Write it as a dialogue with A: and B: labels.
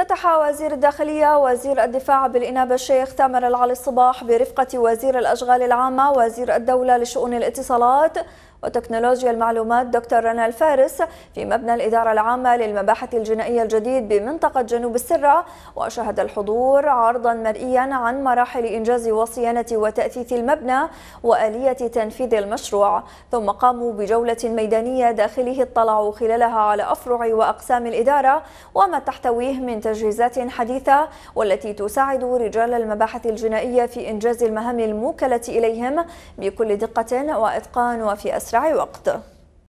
A: افتتح وزير الداخلية وزير الدفاع بالإنابة الشيخ تامر العلي الصباح برفقة وزير الأشغال العامة وزير الدولة لشؤون الاتصالات وتكنولوجيا المعلومات دكتور رنا الفارس في مبنى الإدارة العامة للمباحث الجنائية الجديد بمنطقة جنوب السرة وشهد الحضور عرضا مرئيا عن مراحل إنجاز وصيانة وتأثيث المبنى وآلية تنفيذ المشروع ثم قاموا بجولة ميدانية داخله اطلعوا خلالها على أفرع وأقسام الإدارة وما تحتويه من تجهيزات حديثة والتي تساعد رجال المباحث الجنائية في إنجاز المهام الموكلة إليهم بكل دقة وإتقان وفي أسرع وقت